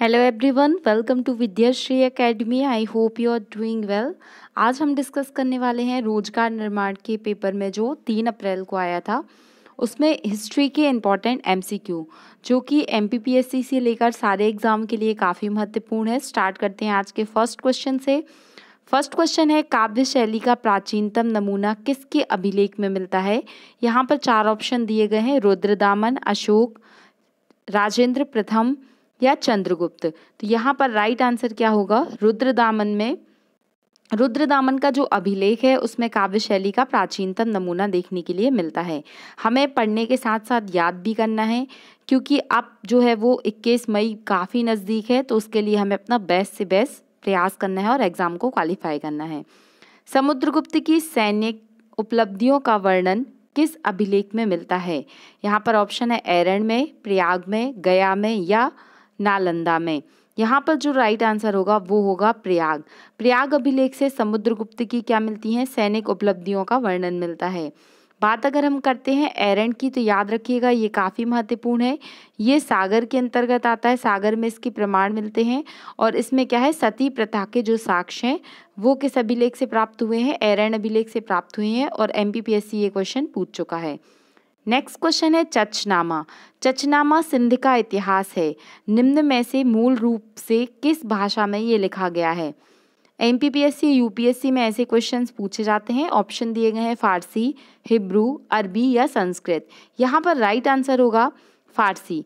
hello everyone welcome to Vidyashri academy I hope you are doing well आज हम discuss करने वाले हैं रोजगार निर्माण के पेपर में जो तीन अप्रैल को आया था उसमें हिस्ट्री के इम्पॉर्टेंट एमसीक्यू जो कि एमपीपीएससी से लेकर सारे एग्ज़ाम के लिए काफ़ी महत्वपूर्ण है स्टार्ट करते हैं आज के फर्स्ट क्वेश्चन से फर्स्ट क्वेश्चन है काव्य शैली का प्राचीनतम नमूना किसके अभिलेख में मिलता है यहाँ पर चार ऑप्शन दिए गए हैं रुद्रदामन अशोक राजेंद्र प्रथम या चंद्रगुप्त तो यहाँ पर राइट आंसर क्या होगा रुद्र दामन में रुद्र दामन का जो अभिलेख है उसमें काव्य शैली का प्राचीनतम नमूना देखने के लिए मिलता है हमें पढ़ने के साथ साथ याद भी करना है क्योंकि अब जो है वो 21 मई काफ़ी नज़दीक है तो उसके लिए हमें अपना बेस्ट से बेस्ट प्रयास करना है और एग्ज़ाम को क्वालिफाई करना है समुद्रगुप्त की सैन्य उपलब्धियों का वर्णन किस अभिलेख में मिलता है यहाँ पर ऑप्शन है एरन में प्रयाग में गया में या नालंदा में यहाँ पर जो राइट आंसर होगा वो होगा प्रयाग प्रयाग अभिलेख से समुद्रगुप्त की क्या मिलती हैं सैनिक उपलब्धियों का वर्णन मिलता है बात अगर हम करते हैं एरन की तो याद रखिएगा ये काफ़ी महत्वपूर्ण है ये सागर के अंतर्गत आता है सागर में इसके प्रमाण मिलते हैं और इसमें क्या है सती प्रथा के जो साक्ष्य हैं वो किस अभिलेख से प्राप्त हुए हैं एरन अभिलेख से प्राप्त हुए हैं और एम ये क्वेश्चन पूछ चुका है नेक्स्ट क्वेश्चन है चचनामा चचनामा सिंध का इतिहास है निम्न में से मूल रूप से किस भाषा में ये लिखा गया है एम यूपीएससी में ऐसे क्वेश्चन पूछे जाते हैं ऑप्शन दिए गए हैं फारसी हिब्रू अरबी या संस्कृत यहाँ पर राइट आंसर होगा फारसी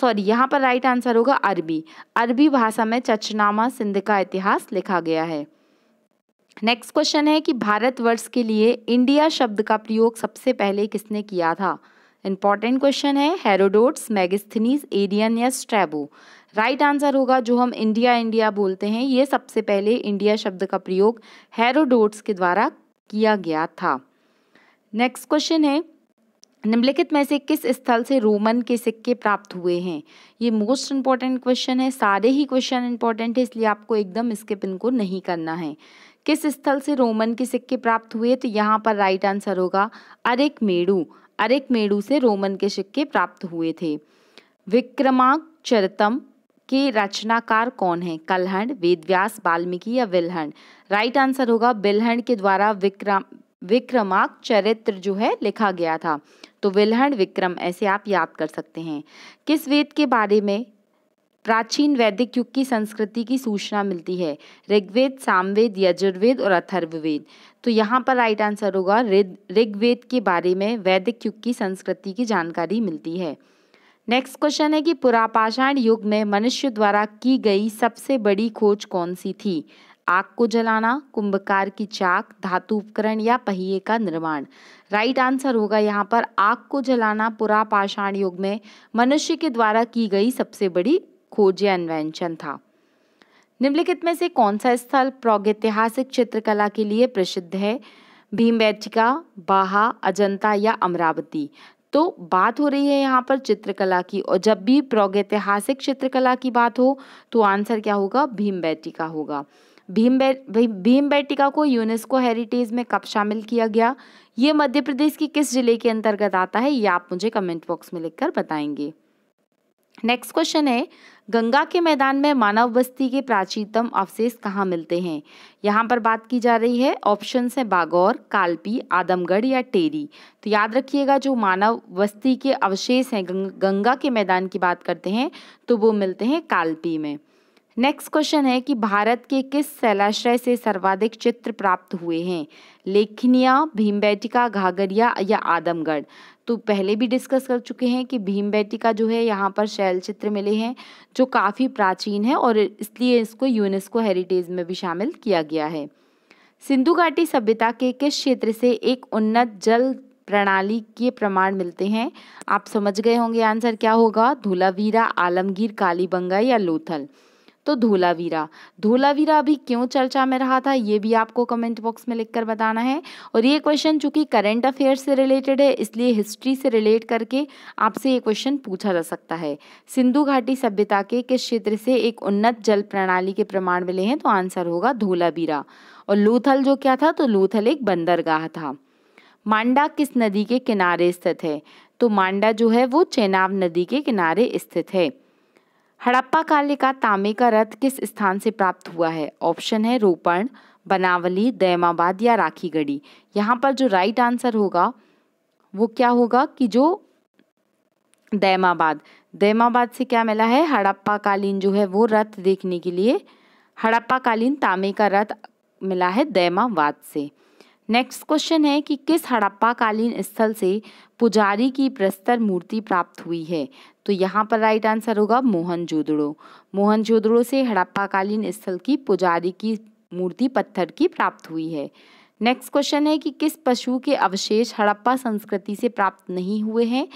सॉरी यहाँ पर राइट आंसर होगा अरबी अरबी भाषा में चचनामा सिंध का इतिहास लिखा गया है नेक्स्ट क्वेश्चन है कि भारतवर्ष के लिए इंडिया शब्द का प्रयोग सबसे पहले किसने किया था इंपॉर्टेंट क्वेश्चन है हेरोडोट्स मैगस्थनीज एरियन या स्ट्रैबो राइट आंसर होगा जो हम इंडिया इंडिया बोलते हैं ये सबसे पहले इंडिया शब्द का प्रयोग हेरोडोट्स के द्वारा किया गया था नेक्स्ट क्वेश्चन है निम्नलिखित में से किस स्थल से रोमन के सिक्के प्राप्त हुए हैं ये मोस्ट इम्पॉर्टेंट क्वेश्चन है सारे ही क्वेश्चन इंपॉर्टेंट है इसलिए आपको एकदम स्किप इनको नहीं करना है किस स्थल से रोमन के सिक्के प्राप्त हुए तो यहाँ पर राइट आंसर होगा अरेक मेडू अरेक मेडू से रोमन के सिक्के प्राप्त हुए थे विक्रमाचरतम के रचनाकार कौन है कलहण वेदव्यास वाल्मीकि या विलहण राइट आंसर होगा बिलहण के द्वारा विक्रम विक्रमाक चरित्र जो है लिखा गया था तो विलहण विक्रम ऐसे आप याद कर सकते हैं किस वेद के बारे में प्राचीन वैदिक युग की संस्कृति की सूचना मिलती है ऋग्वेद सामवेद यजुर्वेद और अथर्ववेद तो यहाँ पर राइट आंसर होगा ऋग्वेद के बारे में वैदिक युग की संस्कृति की जानकारी मिलती है नेक्स्ट क्वेश्चन है कि पुरापाषाण युग में मनुष्य द्वारा की गई सबसे बड़ी खोज कौन सी थी आग को जलाना कुंभकार की चाक धातु उपकरण या पहिए का निर्माण राइट आंसर होगा यहाँ पर आग को जलाना पुरापाषाण युग में मनुष्य के द्वारा की गई सबसे बड़ी खोज या इन्वेंशन था निम्नलिखित में से कौन सा स्थल प्रौगैतिहासिक चित्रकला के लिए प्रसिद्ध है भीम भीमबेटका बाहा अजंता या अमरावती तो बात हो रही है यहाँ पर चित्रकला की और जब भी प्रौगैतिहासिक चित्रकला की बात हो तो आंसर क्या होगा भीम बैटिका होगा भीम भीम बैटिका को यूनेस्को हेरिटेज में कब शामिल किया गया ये मध्य प्रदेश के किस जिले के अंतर्गत आता है ये आप मुझे कमेंट बॉक्स में लिखकर बताएंगे नेक्स्ट क्वेश्चन है गंगा के मैदान में मानव बस्ती के प्राचीनतम अवशेष कहाँ मिलते हैं यहाँ पर बात की जा रही है ऑप्शन है बागौर कालपी आदमगढ़ या टेरी तो याद रखिएगा जो मानव बस्ती के अवशेष हैं गंगा के मैदान की बात करते हैं तो वो मिलते हैं कालपी में नेक्स्ट क्वेश्चन है कि भारत के किस शैलाश्रय से सर्वाधिक चित्र प्राप्त हुए हैं लेखनिया भीमबैटिका घाघरिया या आदमगढ़ तो पहले भी डिस्कस कर चुके हैं कि भीमबैटिका जो है यहाँ पर शैल चित्र मिले हैं जो काफ़ी प्राचीन है और इसलिए इसको यूनेस्को हेरिटेज में भी शामिल किया गया है सिंधु घाटी सभ्यता के किस क्षेत्र से एक उन्नत जल प्रणाली के प्रमाण मिलते हैं आप समझ गए होंगे आंसर क्या होगा धूलावीरा आलमगीर कालीबंगा या लोथल तो धोलावीरा धोलावीरा अभी क्यों चर्चा में रहा था ये भी आपको कमेंट बॉक्स में लिखकर बताना है और ये क्वेश्चन चूंकि करेंट अफेयर से रिलेटेड है इसलिए हिस्ट्री से रिलेट करके आपसे ये क्वेश्चन पूछा जा सकता है सिंधु घाटी सभ्यता के किस क्षेत्र से एक उन्नत जल प्रणाली के प्रमाण मिले हैं तो आंसर होगा धोलावीरा और लोथल जो क्या था तो लोथल एक बंदरगाह था मांडा किस नदी के किनारे स्थित है तो मांडा जो है वो चेनाब नदी के किनारे स्थित है हड़प्पा काल का तांबे का रथ किस स्थान से प्राप्त हुआ है ऑप्शन है रोपण बनावली दैमाबाद या राखी गढ़ी यहाँ पर जो राइट आंसर होगा वो क्या होगा कि जो दैमाबाद दैमाबाद से क्या मिला है हड़प्पा कालीन जो है वो रथ देखने के लिए हड़प्पा कालीन तांबे का रथ मिला है दैमावाद से नेक्स्ट क्वेश्चन है कि किस हड़प्पा कालीन स्थल से पुजारी की प्रस्तर मूर्ति प्राप्त हुई है तो यहाँ पर राइट आंसर होगा मोहनजोदड़ो जोदड़ो से हड़प्पाकालीन स्थल की पुजारी की मूर्ति पत्थर की प्राप्त हुई है नेक्स्ट क्वेश्चन है कि किस पशु के अवशेष हड़प्पा संस्कृति से प्राप्त नहीं हुए हैं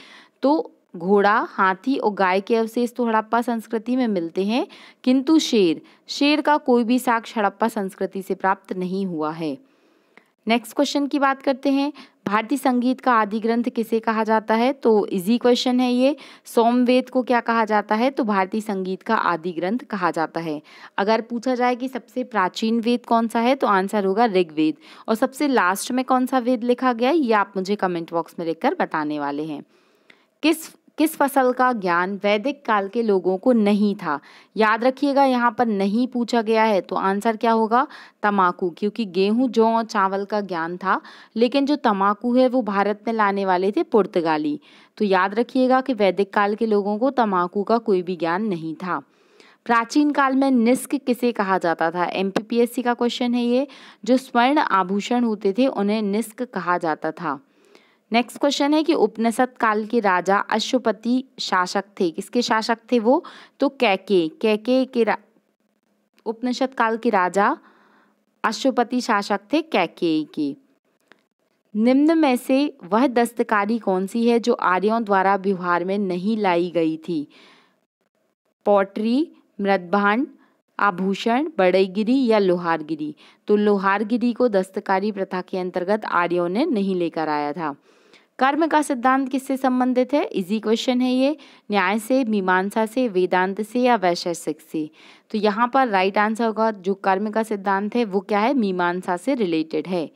तो घोड़ा हाथी और गाय के अवशेष तो हड़प्पा संस्कृति में मिलते हैं किंतु शेर शेर का कोई भी साक्ष्य हड़प्पा संस्कृति से प्राप्त नहीं हुआ है नेक्स्ट क्वेश्चन की बात करते हैं भारतीय संगीत का आदि ग्रंथ किसे कहा जाता है तो इजी क्वेश्चन है ये सोमवेद को क्या कहा जाता है तो भारतीय संगीत का आदि ग्रंथ कहा जाता है अगर पूछा जाए कि सबसे प्राचीन वेद कौन सा है तो आंसर होगा ऋग्वेद और सबसे लास्ट में कौन सा वेद लिखा गया है ये आप मुझे कमेंट बॉक्स में लिखकर बताने वाले हैं किस किस फसल का ज्ञान वैदिक काल के लोगों को नहीं था याद रखिएगा यहाँ पर नहीं पूछा गया है तो आंसर क्या होगा तमाकू क्योंकि गेहूँ जौ और चावल का ज्ञान था लेकिन जो तमाकू है वो भारत में लाने वाले थे पुर्तगाली तो याद रखिएगा कि वैदिक काल के लोगों को तमाकू का कोई भी ज्ञान नहीं था प्राचीन काल में निस्क किसे कहा जाता था एम का क्वेश्चन है ये जो स्वर्ण आभूषण होते थे उन्हें निस्क कहा जाता था नेक्स्ट क्वेश्चन है कि उपनिषद काल के राजा अश्वपति शासक थे किसके शासक थे वो तो कैके कैके के उपनिषद काल के राजा अश्वपति शासक थे कैके के निम्न में से वह दस्तकारी कौन सी है जो आर्यों द्वारा बिहार में नहीं लाई गई थी पॉटरी मृदभांड आभूषण बड़ईगिरी या लोहारगिरी तो लोहारगिरी को दस्तकारी प्रथा के अंतर्गत आर्यों ने नहीं लेकर आया था कर्म का सिद्धांत किससे संबंधित है इजी क्वेश्चन है ये न्याय से मीमांसा से वेदांत से या वैशेषिक से तो यहाँ पर राइट आंसर होगा जो कर्म का सिद्धांत है वो क्या है मीमांसा से रिलेटेड है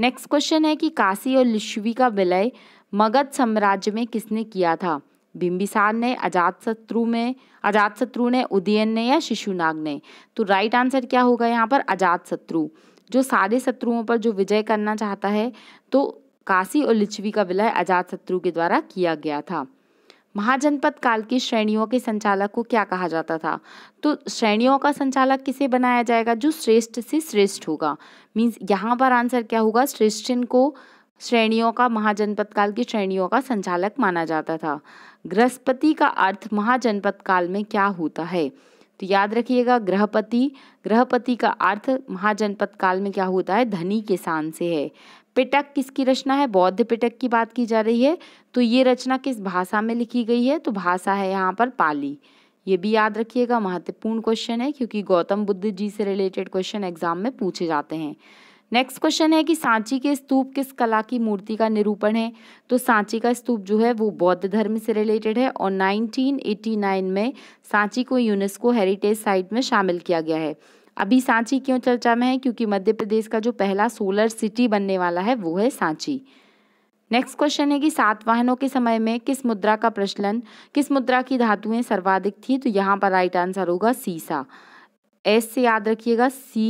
नेक्स्ट क्वेश्चन है कि काशी और लिश्वी का विलय मगध साम्राज्य में किसने किया था बिंबिसार ने अजात शत्रु में अजात शत्रु ने उदयन ने या शिशुनाग ने तो राइट आंसर क्या होगा यहाँ पर अजात शत्रु जो सारे शत्रुओं पर जो विजय करना चाहता है तो काशी और लिच्छवी का विलय अजात शत्रु के द्वारा किया गया था महाजनपद काल की श्रेणियों के संचालक को क्या कहा जाता था तो श्रेणियों का संचालक किसे बनाया जाएगा जो श्रेष्ठ से श्रेष्ठ होगा मीन्स यहाँ पर आंसर क्या होगा श्रेष्ठ को श्रेणियों का महाजनपद काल की श्रेणियों का संचालक माना जाता था गृहस्पति का अर्थ महाजनपद काल में क्या होता है तो याद रखिएगा ग्रहपति ग्रहपति का अर्थ महाजनपद काल में क्या होता है धनी किसान से है पिटक किसकी रचना है बौद्ध पिटक की बात की जा रही है तो ये रचना किस भाषा में लिखी गई है तो भाषा है यहाँ पर पाली ये भी याद रखिएगा महत्वपूर्ण क्वेश्चन है क्योंकि गौतम बुद्ध जी से रिलेटेड क्वेश्चन एग्जाम में पूछे जाते हैं नेक्स्ट क्वेश्चन है कि सांची के स्तूप किस कला की मूर्ति का निरूपण है तो सांची का स्तूप जो है वो बौद्ध धर्म से रिलेटेड है और 1989 में सांची को यूनेस्को हेरिटेज साइट में शामिल किया गया है अभी सांची क्यों चर्चा में है क्योंकि मध्य प्रदेश का जो पहला सोलर सिटी बनने वाला है वो है सांची नेक्स्ट क्वेश्चन है कि सात वाहनों के समय में किस मुद्रा का प्रचलन किस मुद्रा की धातुएं सर्वाधिक थी तो यहाँ पर राइट आंसर होगा सीसा एस से याद रखिएगा सी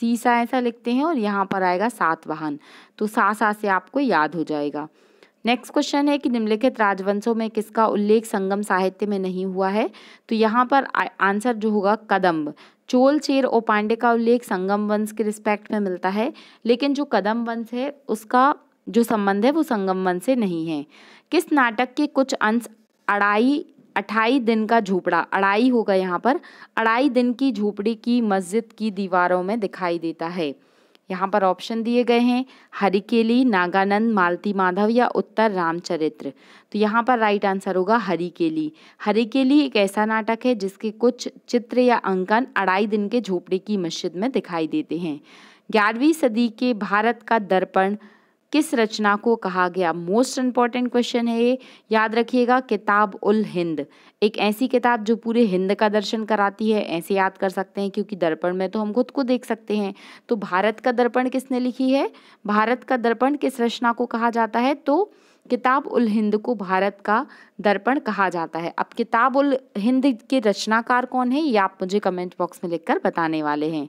सीसा ऐसा लिखते हैं और यहाँ पर आएगा सात वाहन तो सासा से आपको याद हो जाएगा नेक्स्ट क्वेश्चन है कि निम्नलिखित राजवंशों में किसका उल्लेख संगम साहित्य में नहीं हुआ है तो यहाँ पर आंसर जो होगा कदम्ब चोल चेर और पांडे का उल्लेख संगम वंश के रिस्पेक्ट में मिलता है लेकिन जो कदम वंश है उसका जो संबंध है वो संगम वंश से नहीं है किस नाटक के कुछ अंश अढ़ाई अठाई दिन का झोपड़ा अढ़ाई होगा यहाँ पर अढ़ाई दिन की झोपड़ी की मस्जिद की दीवारों में दिखाई देता है यहाँ पर ऑप्शन दिए गए हैं हरिकेली नागानंद मालती माधव या उत्तर रामचरित्र तो यहाँ पर राइट आंसर होगा हरिकेली हरिकेली एक ऐसा नाटक है जिसके कुछ चित्र या अंकन अढ़ाई दिन के झोपड़े की मस्जिद में दिखाई देते हैं ग्यारहवीं सदी के भारत का दर्पण किस रचना को कहा गया मोस्ट इम्पॉर्टेंट क्वेश्चन है ये याद रखिएगा किताब उल हिंद एक ऐसी किताब जो पूरे हिंद का दर्शन कराती है ऐसे याद कर सकते हैं क्योंकि दर्पण में तो हम खुद को देख सकते हैं तो भारत का दर्पण किसने लिखी है भारत का दर्पण किस रचना को कहा जाता है तो किताब उल हिंद को भारत का दर्पण कहा जाता है अब किताब उल हिंद के रचनाकार कौन है ये आप मुझे कमेंट बॉक्स में लिखकर बताने वाले हैं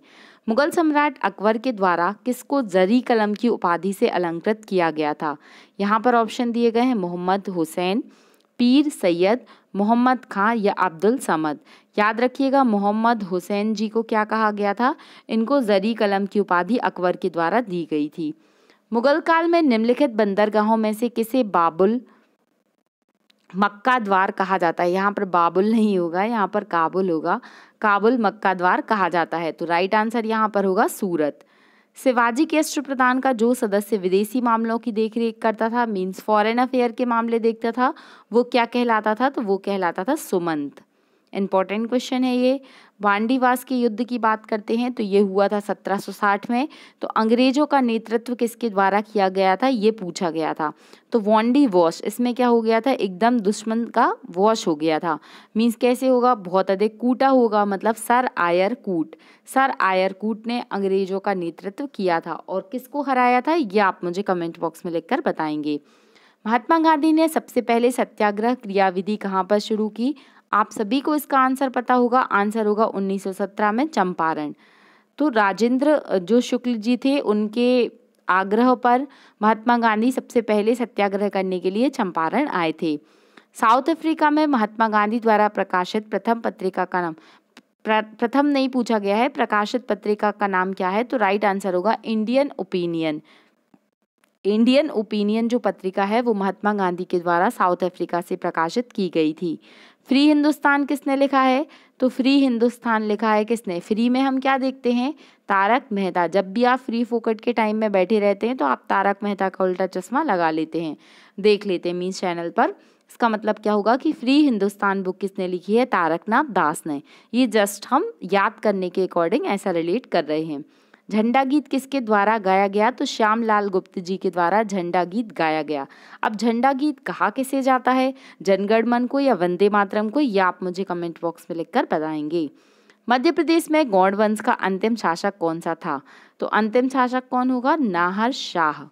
मुगल सम्राट अकबर के द्वारा किसको जरी कलम की उपाधि से अलंकृत किया गया था यहाँ पर ऑप्शन दिए गए हैं मोहम्मद हुसैन पीर सैयद मोहम्मद खां या अब्दुल समद याद रखिएगा मोहम्मद हुसैन जी को क्या कहा गया था इनको जरी कलम की उपाधि अकबर के द्वारा दी गई थी मुगल काल में निम्नलिखित बंदरगाहों में से किसे बाबुल मक्का द्वार कहा जाता है यहाँ पर बाबुल नहीं होगा यहाँ पर काबुल होगा काबुल मक्का द्वार कहा जाता है तो राइट आंसर यहाँ पर होगा सूरत शिवाजी के अष्ट प्रधान का जो सदस्य विदेशी मामलों की देखरेख करता था मीन्स फॉरेन अफेयर के मामले देखता था वो क्या कहलाता था तो वो कहलाता था सुमंत इम्पॉर्टेंट क्वेश्चन है ये वांडीवास के युद्ध की बात करते हैं तो ये हुआ था 1760 में तो अंग्रेजों का नेतृत्व किसके द्वारा किया गया था ये पूछा गया था तो वॉन्डी वॉश इसमें क्या हो गया था एकदम दुश्मन का वॉश हो गया था मीन्स कैसे होगा बहुत अधिक कूटा होगा मतलब सर आयर कूट सर आयर कूट ने अंग्रेजों का नेतृत्व किया था और किसको हराया था ये आप मुझे कमेंट बॉक्स में लिख बताएंगे महात्मा गांधी ने सबसे पहले सत्याग्रह क्रियाविधि कहाँ पर शुरू की आप सभी को इसका आंसर पता होगा आंसर होगा 1917 में चंपारण तो राजेंद्र जो शुक्ल जी थे उनके आग्रह पर महात्मा गांधी सबसे पहले सत्याग्रह करने के लिए चंपारण आए थे साउथ अफ्रीका में महात्मा गांधी द्वारा प्रकाशित प्रथम पत्रिका का नाम प्रथम नहीं पूछा गया है प्रकाशित पत्रिका का नाम क्या है तो राइट आंसर होगा इंडियन ओपिनियन इंडियन ओपिनियन जो पत्रिका है वो महात्मा गांधी के द्वारा साउथ अफ्रीका से प्रकाशित की गई थी फ्री हिंदुस्तान किसने लिखा है तो फ्री हिंदुस्तान लिखा है किसने फ्री में हम क्या देखते हैं तारक मेहता जब भी आप फ्री फोकट के टाइम में बैठे रहते हैं तो आप तारक मेहता का उल्टा चश्मा लगा लेते हैं देख लेते हैं मीन्स चैनल पर इसका मतलब क्या होगा कि फ्री हिंदुस्तान बुक किसने लिखी है तारकनाथ दास ने ये जस्ट हम याद करने के अकॉर्डिंग ऐसा रिलेट कर रहे हैं झंडा गीत किसके द्वारा गाया गया तो श्याम लाल गुप्त जी के द्वारा झंडा गीत गाया गया अब झंडा गीत कहा किसे जाता है जनगण मन को या वंदे मातरम को या आप मुझे कमेंट बॉक्स में लिखकर बताएंगे मध्य प्रदेश में गौड़ वंश का अंतिम शासक कौन सा था तो अंतिम शासक कौन होगा नाहर शाह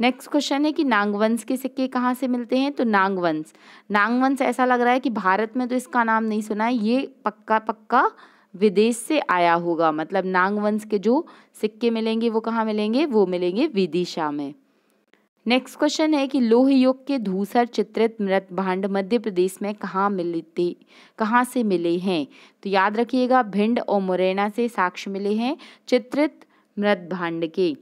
नेक्स्ट क्वेश्चन है कि नागवंश के सिक्के कहाँ से मिलते हैं तो नागवंश नागवंश ऐसा लग रहा है कि भारत में तो इसका नाम नहीं सुना है ये पक्का पक्का विदेश से आया होगा मतलब नांग वंश के जो सिक्के मिलेंगे वो कहाँ मिलेंगे वो मिलेंगे विदिशा में नेक्स्ट क्वेश्चन है कि लोह युग के धूसर चित्रित मृत भांड मध्य प्रदेश में कहाँ मिलते कहाँ से मिले हैं तो याद रखिएगा भिंड और मुरैना से साक्ष्य मिले हैं चित्रित मृत भांड के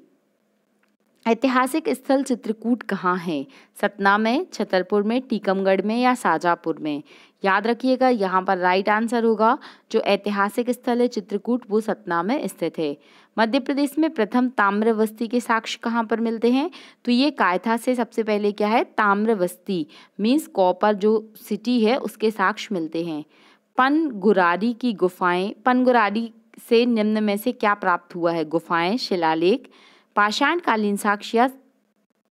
ऐतिहासिक स्थल चित्रकूट कहाँ है सतना में छतरपुर में टीकमगढ़ में या शाजापुर में याद रखिएगा यहाँ पर राइट आंसर होगा जो ऐतिहासिक स्थल है चित्रकूट वो सतना में स्थित है मध्य प्रदेश में प्रथम ताम्रवस्ती के साक्ष्य कहाँ पर मिलते हैं तो ये कायथा से सबसे पहले क्या है ताम्रवस्ती मीन्स कॉपर जो सिटी है उसके साक्ष्य मिलते हैं पन गुरारी की गुफाएं गुरारी से निम्न में से क्या प्राप्त हुआ है गुफाएं शिलालेख पाषाणकालीन साक्ष्य या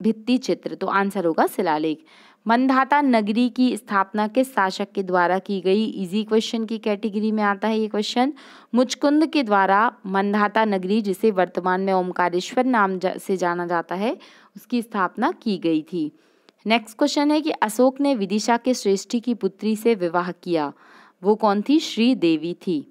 भित्ति चित्र तो आंसर होगा शिलालेख मंदाता नगरी की स्थापना किस शासक के द्वारा की गई इजी क्वेश्चन की कैटेगरी में आता है ये क्वेश्चन मुचकुंद के द्वारा मंदाता नगरी जिसे वर्तमान में ओमकारेश्वर नाम जा, से जाना जाता है उसकी स्थापना की गई थी नेक्स्ट क्वेश्चन है कि अशोक ने विदिशा के श्रेष्ठी की पुत्री से विवाह किया वो कौन थी श्री देवी थी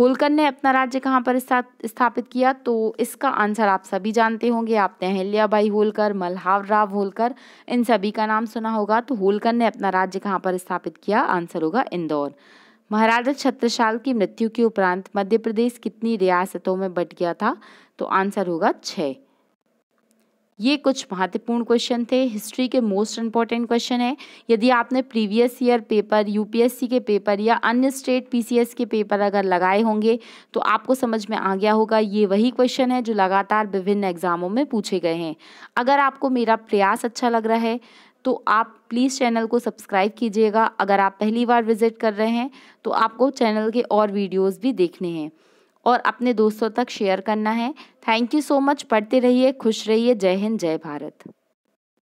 होलकर ने अपना राज्य कहाँ पर स्थापित किया तो इसका आंसर आप सभी जानते होंगे आपने अहिल्याबाई होलकर मल्हार राव होलकर इन सभी का नाम सुना होगा तो होलकर ने अपना राज्य कहाँ पर स्थापित किया आंसर होगा इंदौर महाराजा छत्रशाल की मृत्यु के उपरांत मध्य प्रदेश कितनी रियासतों में बट गया था तो आंसर होगा छः ये कुछ महत्वपूर्ण क्वेश्चन थे हिस्ट्री के मोस्ट इंपॉर्टेंट क्वेश्चन है यदि आपने प्रीवियस ईयर पेपर यूपीएससी के पेपर या अन्य स्टेट पीसीएस के पेपर अगर लगाए होंगे तो आपको समझ में आ गया होगा ये वही क्वेश्चन है जो लगातार विभिन्न एग्जामों में पूछे गए हैं अगर आपको मेरा प्रयास अच्छा लग रहा है तो आप प्लीज़ चैनल को सब्सक्राइब कीजिएगा अगर आप पहली बार विज़िट कर रहे हैं तो आपको चैनल के और वीडियोज़ भी देखने हैं और अपने दोस्तों तक शेयर करना है थैंक यू सो मच पढ़ते रहिए खुश रहिए जय हिंद जय भारत